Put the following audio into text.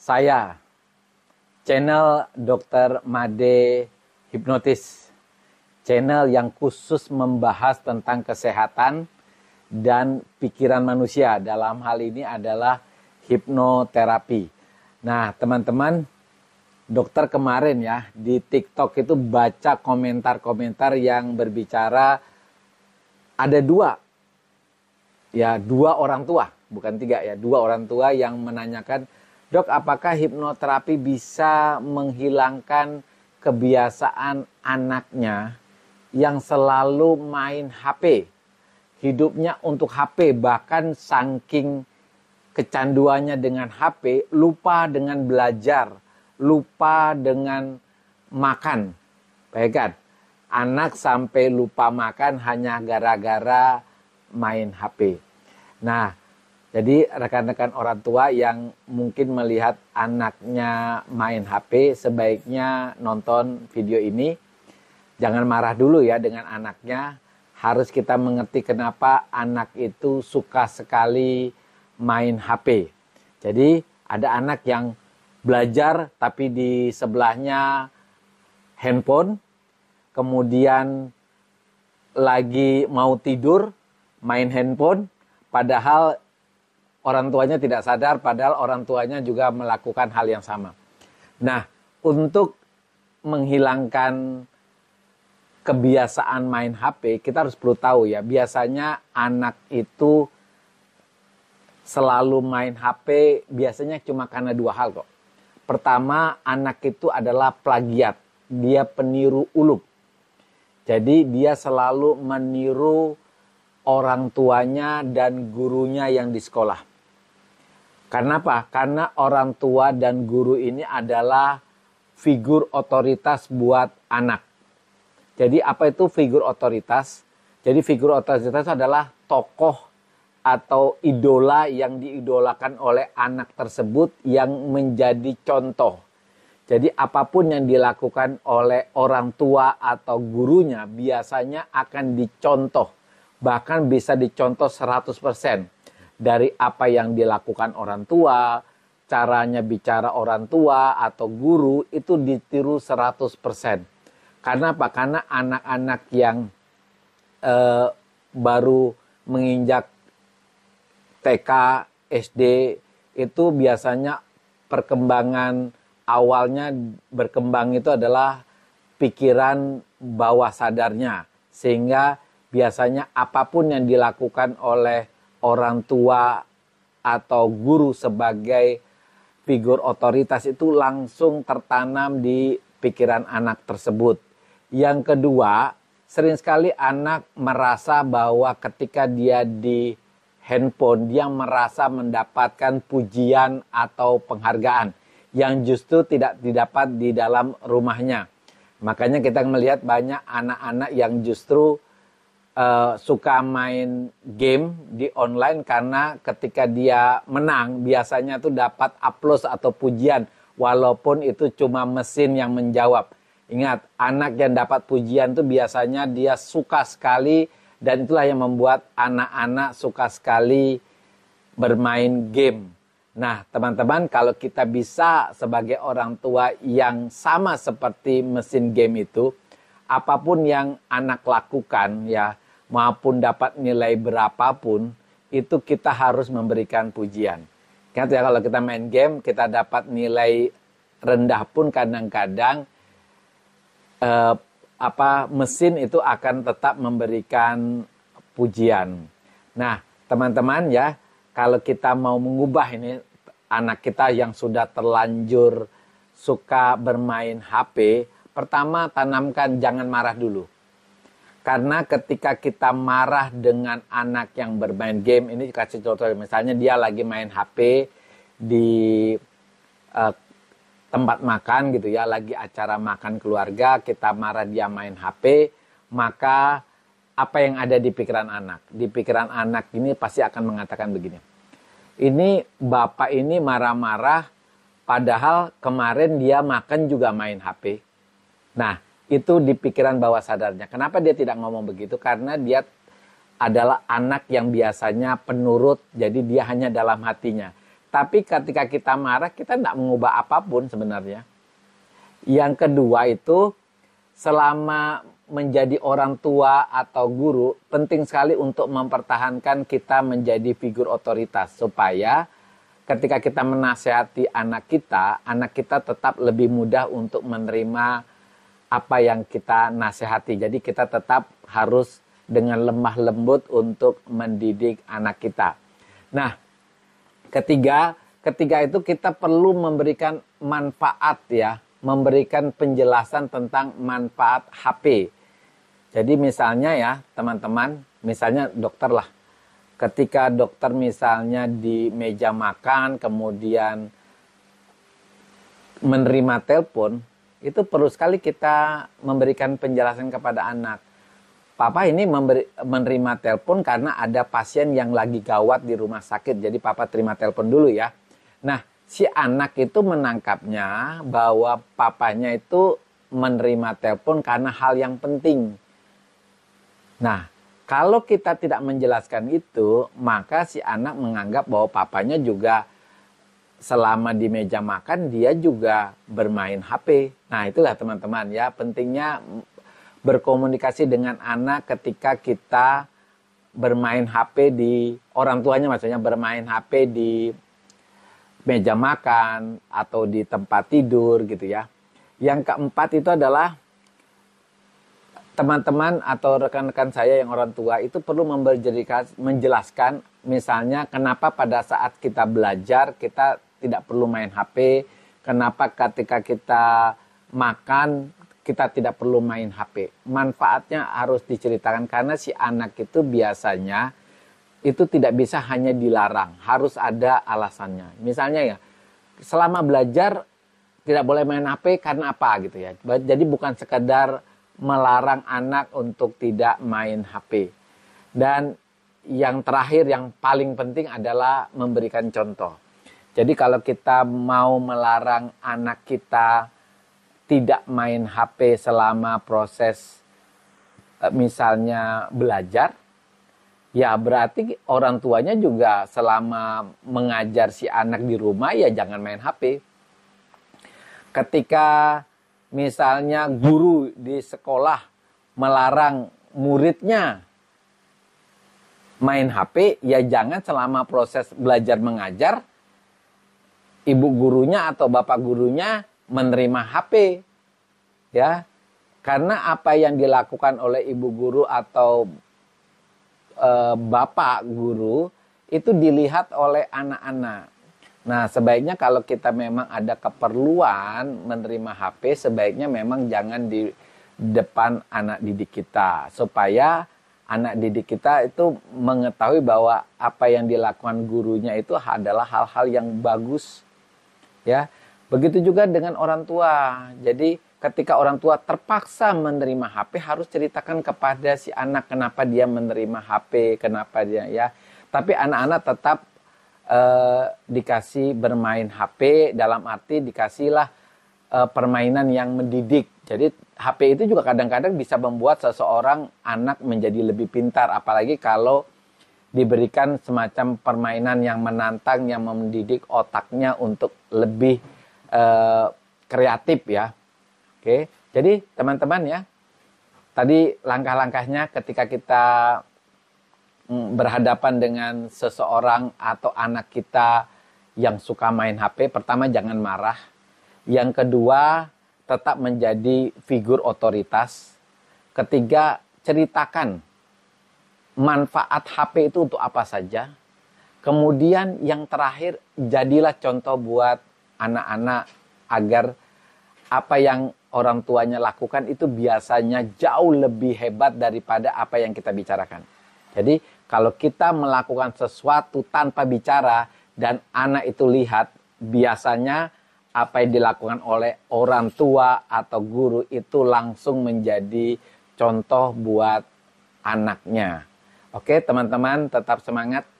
saya, channel dokter Made Hipnotis, channel yang khusus membahas tentang kesehatan dan pikiran manusia. Dalam hal ini adalah hipnoterapi. Nah, teman-teman, dokter kemarin ya di TikTok itu baca komentar-komentar yang berbicara ada dua ya dua orang tua bukan tiga ya dua orang tua yang menanyakan Dok, apakah hipnoterapi bisa menghilangkan kebiasaan anaknya yang selalu main HP? Hidupnya untuk HP, bahkan saking kecanduannya dengan HP, lupa dengan belajar, lupa dengan makan. Baikkan, anak sampai lupa makan hanya gara-gara main HP. Nah, jadi rekan-rekan orang tua yang mungkin melihat anaknya main HP sebaiknya nonton video ini jangan marah dulu ya dengan anaknya. Harus kita mengerti kenapa anak itu suka sekali main HP. Jadi ada anak yang belajar tapi di sebelahnya handphone, kemudian lagi mau tidur main handphone padahal orang tuanya tidak sadar padahal orang tuanya juga melakukan hal yang sama. Nah, untuk menghilangkan kebiasaan main HP, kita harus perlu tahu ya, biasanya anak itu selalu main HP biasanya cuma karena dua hal kok. Pertama, anak itu adalah plagiat. Dia peniru ulung. Jadi dia selalu meniru orang tuanya dan gurunya yang di sekolah. Karena apa? Karena orang tua dan guru ini adalah figur otoritas buat anak. Jadi apa itu figur otoritas? Jadi figur otoritas adalah tokoh atau idola yang diidolakan oleh anak tersebut yang menjadi contoh. Jadi apapun yang dilakukan oleh orang tua atau gurunya biasanya akan dicontoh. Bahkan bisa dicontoh 100% dari apa yang dilakukan orang tua, caranya bicara orang tua atau guru itu ditiru 100%. Karena apa? Karena anak-anak yang eh, baru menginjak TK, SD itu biasanya perkembangan awalnya berkembang itu adalah pikiran bawah sadarnya sehingga biasanya apapun yang dilakukan oleh orang tua atau guru sebagai figur otoritas itu langsung tertanam di pikiran anak tersebut. Yang kedua, sering sekali anak merasa bahwa ketika dia di handphone, dia merasa mendapatkan pujian atau penghargaan yang justru tidak didapat di dalam rumahnya. Makanya kita melihat banyak anak-anak yang justru uh, suka main game di online karena ketika dia menang biasanya tuh dapat aplaus atau pujian walaupun itu cuma mesin yang menjawab. Ingat, anak yang dapat pujian tuh biasanya dia suka sekali dan itulah yang membuat anak-anak suka sekali bermain game. Nah, teman-teman, kalau kita bisa sebagai orang tua yang sama seperti mesin game itu, apapun yang anak lakukan ya maupun dapat nilai berapapun itu kita harus memberikan pujian. Ingat ya kalau kita main game kita dapat nilai rendah pun kadang-kadang eh, apa mesin itu akan tetap memberikan pujian. Nah, teman-teman ya, kalau kita mau mengubah ini anak kita yang sudah terlanjur suka bermain HP, Pertama, tanamkan jangan marah dulu. Karena ketika kita marah dengan anak yang bermain game, ini kasih contoh, misalnya dia lagi main HP di uh, tempat makan gitu ya, lagi acara makan keluarga, kita marah dia main HP, maka apa yang ada di pikiran anak? Di pikiran anak ini pasti akan mengatakan begini, ini bapak ini marah-marah, padahal kemarin dia makan juga main HP Nah, itu di pikiran bawah sadarnya. Kenapa dia tidak ngomong begitu? Karena dia adalah anak yang biasanya penurut, jadi dia hanya dalam hatinya. Tapi ketika kita marah, kita tidak mengubah apapun sebenarnya. Yang kedua itu, selama menjadi orang tua atau guru, penting sekali untuk mempertahankan kita menjadi figur otoritas. Supaya ketika kita menasehati anak kita, anak kita tetap lebih mudah untuk menerima apa yang kita nasihati. Jadi kita tetap harus dengan lemah lembut untuk mendidik anak kita. Nah, ketiga, ketiga itu kita perlu memberikan manfaat ya, memberikan penjelasan tentang manfaat HP. Jadi misalnya ya, teman-teman, misalnya dokter lah. Ketika dokter misalnya di meja makan kemudian menerima telepon, itu perlu sekali kita memberikan penjelasan kepada anak. Papa ini memberi, menerima telepon karena ada pasien yang lagi gawat di rumah sakit, jadi papa terima telepon dulu ya. Nah, si anak itu menangkapnya bahwa papanya itu menerima telepon karena hal yang penting. Nah, kalau kita tidak menjelaskan itu, maka si anak menganggap bahwa papanya juga selama di meja makan dia juga bermain HP. Nah, itulah teman-teman ya, pentingnya berkomunikasi dengan anak ketika kita bermain HP di orang tuanya maksudnya bermain HP di meja makan atau di tempat tidur gitu ya. Yang keempat itu adalah teman-teman atau rekan-rekan saya yang orang tua itu perlu menjelaskan misalnya kenapa pada saat kita belajar kita tidak perlu main HP. Kenapa ketika kita makan kita tidak perlu main HP. Manfaatnya harus diceritakan karena si anak itu biasanya itu tidak bisa hanya dilarang, harus ada alasannya. Misalnya ya, selama belajar tidak boleh main HP karena apa gitu ya. Jadi bukan sekedar melarang anak untuk tidak main HP. Dan yang terakhir yang paling penting adalah memberikan contoh jadi kalau kita mau melarang anak kita tidak main HP selama proses e, misalnya belajar, ya berarti orang tuanya juga selama mengajar si anak di rumah ya jangan main HP. Ketika misalnya guru di sekolah melarang muridnya main HP, ya jangan selama proses belajar mengajar ibu gurunya atau bapak gurunya menerima HP. Ya. Karena apa yang dilakukan oleh ibu guru atau e, bapak guru itu dilihat oleh anak-anak. Nah, sebaiknya kalau kita memang ada keperluan menerima HP, sebaiknya memang jangan di depan anak didik kita supaya anak didik kita itu mengetahui bahwa apa yang dilakukan gurunya itu adalah hal-hal yang bagus ya. Begitu juga dengan orang tua. Jadi ketika orang tua terpaksa menerima HP harus ceritakan kepada si anak kenapa dia menerima HP, kenapa dia ya. Tapi anak-anak tetap eh, dikasih bermain HP dalam arti dikasihlah eh, permainan yang mendidik. Jadi HP itu juga kadang-kadang bisa membuat seseorang anak menjadi lebih pintar apalagi kalau diberikan semacam permainan yang menantang yang mendidik otaknya untuk lebih uh, kreatif ya. Oke. Jadi teman-teman ya, tadi langkah-langkahnya ketika kita mm, berhadapan dengan seseorang atau anak kita yang suka main HP, pertama jangan marah. Yang kedua, tetap menjadi figur otoritas. Ketiga, ceritakan manfaat HP itu untuk apa saja. Kemudian yang terakhir, jadilah contoh buat anak-anak agar apa yang orang tuanya lakukan itu biasanya jauh lebih hebat daripada apa yang kita bicarakan. Jadi kalau kita melakukan sesuatu tanpa bicara dan anak itu lihat, biasanya apa yang dilakukan oleh orang tua atau guru itu langsung menjadi contoh buat anaknya. Oke, teman-teman tetap semangat